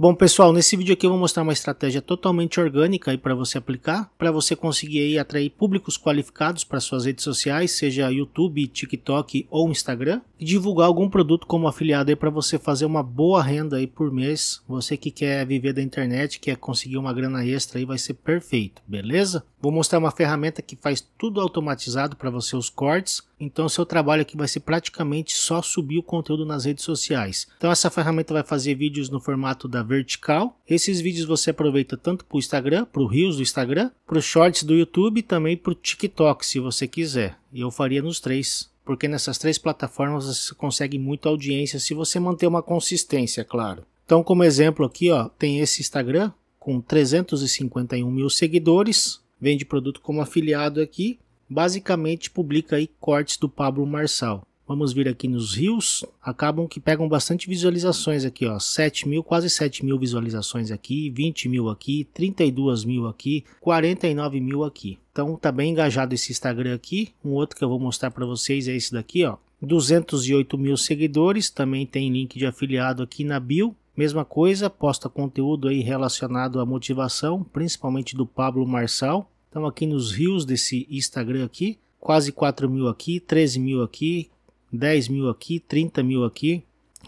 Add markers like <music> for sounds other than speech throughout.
Bom pessoal, nesse vídeo aqui eu vou mostrar uma estratégia totalmente orgânica para você aplicar, para você conseguir aí atrair públicos qualificados para suas redes sociais, seja YouTube, TikTok ou Instagram divulgar algum produto como afiliado aí para você fazer uma boa renda aí por mês. Você que quer viver da internet, quer conseguir uma grana extra aí, vai ser perfeito, beleza? Vou mostrar uma ferramenta que faz tudo automatizado para você os cortes. Então seu trabalho aqui vai ser praticamente só subir o conteúdo nas redes sociais. Então essa ferramenta vai fazer vídeos no formato da vertical. Esses vídeos você aproveita tanto para o Instagram, para o Reels do Instagram, para os Shorts do YouTube e também para o TikTok, se você quiser. E eu faria nos três porque nessas três plataformas você consegue muita audiência se você manter uma consistência, claro. Então, como exemplo aqui, ó, tem esse Instagram com 351 mil seguidores, vende produto como afiliado aqui, basicamente publica aí cortes do Pablo Marçal vamos vir aqui nos rios, acabam que pegam bastante visualizações aqui, ó, 7 mil, quase 7 mil visualizações aqui, 20 mil aqui, 32 mil aqui, 49 mil aqui. Então tá bem engajado esse Instagram aqui, um outro que eu vou mostrar para vocês é esse daqui, ó, 208 mil seguidores, também tem link de afiliado aqui na bio, Mesma coisa, posta conteúdo aí relacionado à motivação, principalmente do Pablo Marçal. Então aqui nos rios desse Instagram aqui, quase 4 mil aqui, 13 mil aqui, 10 mil aqui, 30 mil aqui.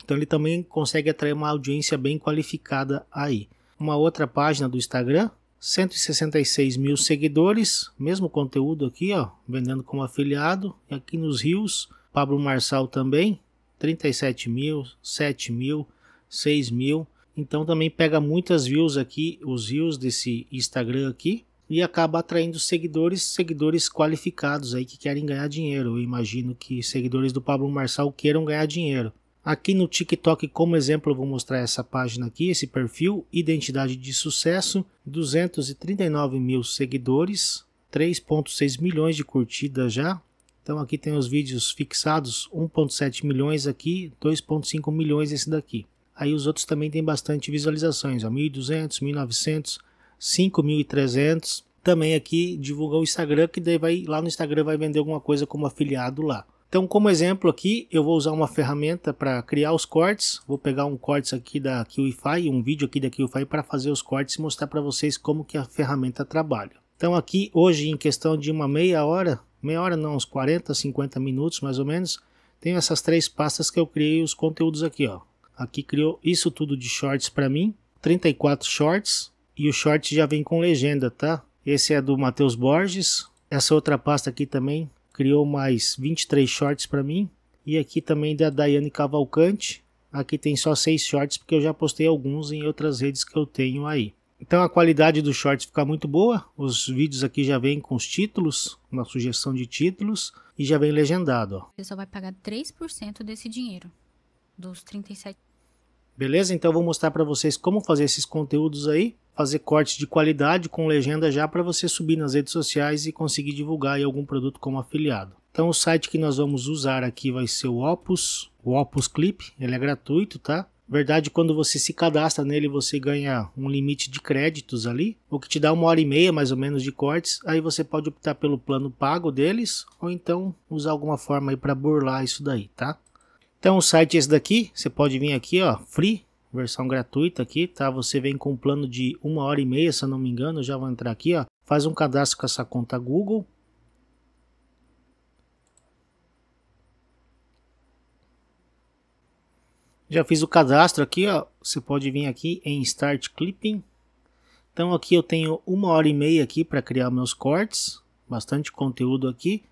Então ele também consegue atrair uma audiência bem qualificada aí. Uma outra página do Instagram, 166 mil seguidores, mesmo conteúdo aqui, ó, vendendo como afiliado. E aqui nos rios, Pablo Marçal também, 37 mil, 7 mil, 6 mil. Então também pega muitas views aqui, os views desse Instagram aqui e acaba atraindo seguidores, seguidores qualificados aí que querem ganhar dinheiro. Eu imagino que seguidores do Pablo Marçal queiram ganhar dinheiro. Aqui no TikTok, como exemplo, eu vou mostrar essa página aqui, esse perfil, Identidade de Sucesso, 239 mil seguidores, 3,6 milhões de curtidas já. Então aqui tem os vídeos fixados, 1,7 milhões aqui, 2,5 milhões esse daqui. Aí os outros também têm bastante visualizações, 1.200, 1.900, 5.300. Também aqui divulga o Instagram, que daí vai lá no Instagram vai vender alguma coisa como afiliado lá. Então, como exemplo aqui, eu vou usar uma ferramenta para criar os cortes. Vou pegar um corte aqui da QIFI, um vídeo aqui da QIFI para fazer os cortes e mostrar para vocês como que a ferramenta trabalha. Então, aqui hoje, em questão de uma meia hora, meia hora não, uns 40, 50 minutos mais ou menos, tenho essas três pastas que eu criei os conteúdos aqui, ó. Aqui criou isso tudo de shorts para mim, 34 shorts, e o short já vem com legenda, tá? Esse é do Matheus Borges. Essa outra pasta aqui também criou mais 23 shorts para mim. E aqui também da Daiane Cavalcante. Aqui tem só seis shorts porque eu já postei alguns em outras redes que eu tenho aí. Então a qualidade dos shorts fica muito boa. Os vídeos aqui já vêm com os títulos, uma sugestão de títulos e já vem legendado. Você só vai pagar 3% desse dinheiro, dos 37. Beleza? Então eu vou mostrar para vocês como fazer esses conteúdos aí fazer cortes de qualidade com legenda já para você subir nas redes sociais e conseguir divulgar aí algum produto como afiliado. Então o site que nós vamos usar aqui vai ser o Opus, o Opus Clip, ele é gratuito, tá? Verdade, quando você se cadastra nele, você ganha um limite de créditos ali, o que te dá uma hora e meia mais ou menos de cortes. Aí você pode optar pelo plano pago deles, ou então usar alguma forma aí para burlar isso daí, tá? Então o site é esse daqui, você pode vir aqui, ó, free, versão gratuita aqui, tá? Você vem com um plano de uma hora e meia, se eu não me engano, eu já vou entrar aqui, ó. Faz um cadastro com essa conta Google. Já fiz o cadastro aqui, ó. Você pode vir aqui em Start Clipping. Então aqui eu tenho uma hora e meia aqui para criar meus cortes, bastante conteúdo aqui.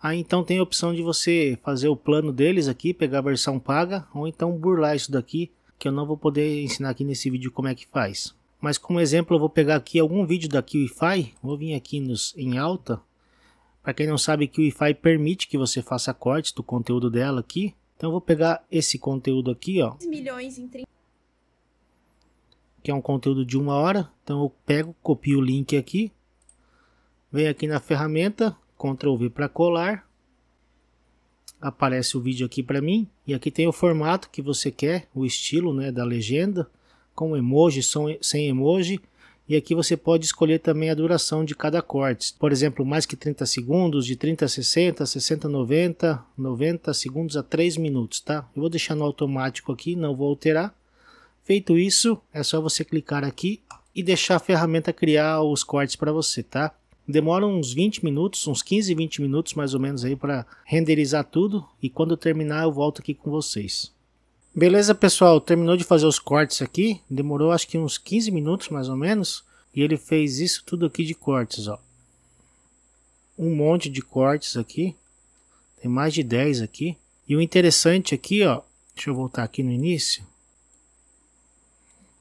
Aí então tem a opção de você fazer o plano deles aqui, pegar a versão paga, ou então burlar isso daqui que eu não vou poder ensinar aqui nesse vídeo como é que faz. Mas como exemplo eu vou pegar aqui algum vídeo da QIFI, vou vir aqui nos, em alta. Para quem não sabe, QIFI permite que você faça cortes do conteúdo dela aqui. Então eu vou pegar esse conteúdo aqui, ó. milhões em 30 que é um conteúdo de uma hora. Então eu pego, copio o link aqui, venho aqui na ferramenta, Ctrl V para colar, aparece o vídeo aqui para mim e aqui tem o formato que você quer, o estilo né, da legenda, com emoji, som, sem emoji e aqui você pode escolher também a duração de cada corte. Por exemplo, mais que 30 segundos, de 30 a 60, 60 a 90, 90 segundos a 3 minutos, tá? Eu vou deixar no automático aqui, não vou alterar. Feito isso, é só você clicar aqui e deixar a ferramenta criar os cortes para você, tá? Demora uns 20 minutos, uns 15, 20 minutos mais ou menos aí para renderizar tudo e quando terminar eu volto aqui com vocês. Beleza, pessoal, terminou de fazer os cortes aqui, demorou acho que uns 15 minutos mais ou menos, e ele fez isso tudo aqui de cortes, ó. Um monte de cortes aqui. Tem mais de 10 aqui. E o interessante aqui, ó, deixa eu voltar aqui no início,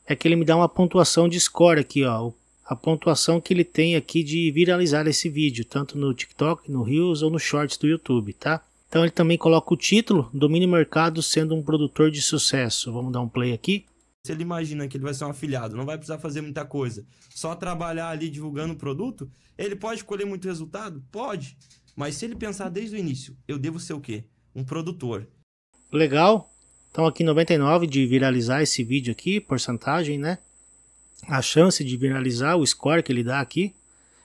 é que ele me dá uma pontuação de score aqui, ó, a pontuação que ele tem aqui de viralizar esse vídeo, tanto no TikTok, no Reels ou no Shorts do YouTube, tá? Então ele também coloca o título Domine Mercado sendo um produtor de sucesso. Vamos dar um play aqui. Se ele imagina que ele vai ser um afiliado, não vai precisar fazer muita coisa, só trabalhar ali divulgando o produto, ele pode colher muito resultado? Pode. Mas se ele pensar desde o início, eu devo ser o quê? Um produtor. Legal. Então aqui 99 de viralizar esse vídeo aqui, porcentagem, né? a chance de viralizar, o score que ele dá aqui.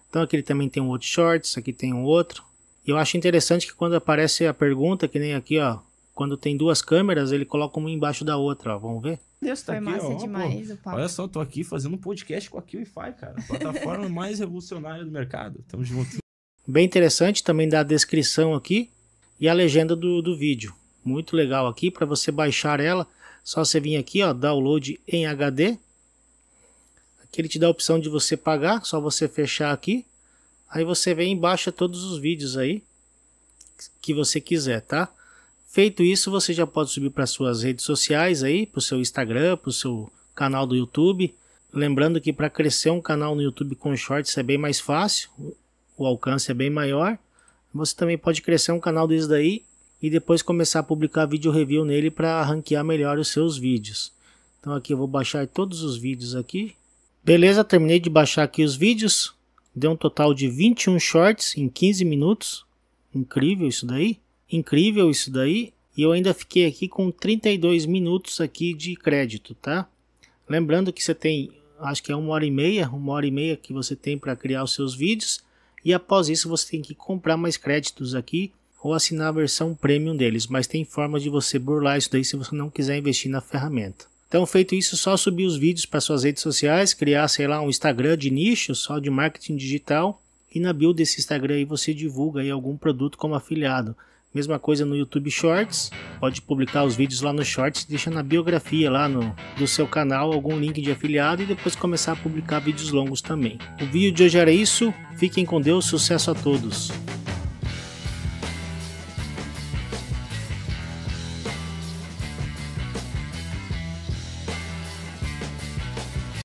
Então aqui ele também tem um outro shorts, aqui tem um outro. E eu acho interessante que quando aparece a pergunta, que nem aqui, ó, quando tem duas câmeras, ele coloca uma embaixo da outra, ó, vamos ver? Deus, tá foi aqui, massa ó, demais. Pô, olha só, tô aqui fazendo um podcast com a QIFI, cara. plataforma <laughs> mais revolucionária do mercado. Tamo junto. Bem interessante, também da descrição aqui e a legenda do, do vídeo. Muito legal aqui, para você baixar ela, só você vir aqui, ó, download em HD, que ele te dá a opção de você pagar, só você fechar aqui. Aí você vem e baixa todos os vídeos aí que você quiser, tá? Feito isso, você já pode subir para suas redes sociais aí, para o seu Instagram, para o seu canal do YouTube. Lembrando que para crescer um canal no YouTube com shorts é bem mais fácil, o alcance é bem maior. Você também pode crescer um canal desse daí e depois começar a publicar vídeo review nele para ranquear melhor os seus vídeos. Então aqui eu vou baixar todos os vídeos aqui Beleza, terminei de baixar aqui os vídeos. Deu um total de 21 shorts em 15 minutos. Incrível isso daí. Incrível isso daí. E eu ainda fiquei aqui com 32 minutos aqui de crédito, tá? Lembrando que você tem, acho que é uma hora e meia, uma hora e meia que você tem para criar os seus vídeos. E após isso você tem que comprar mais créditos aqui ou assinar a versão premium deles. Mas tem forma de você burlar isso daí se você não quiser investir na ferramenta. Então, feito isso, só subir os vídeos para suas redes sociais, criar, sei lá, um Instagram de nicho, só de marketing digital, e na build desse Instagram aí você divulga aí algum produto como afiliado. Mesma coisa no YouTube Shorts, pode publicar os vídeos lá no Shorts, deixa na biografia lá no, do seu canal algum link de afiliado e depois começar a publicar vídeos longos também. O vídeo de hoje era isso, fiquem com Deus, sucesso a todos!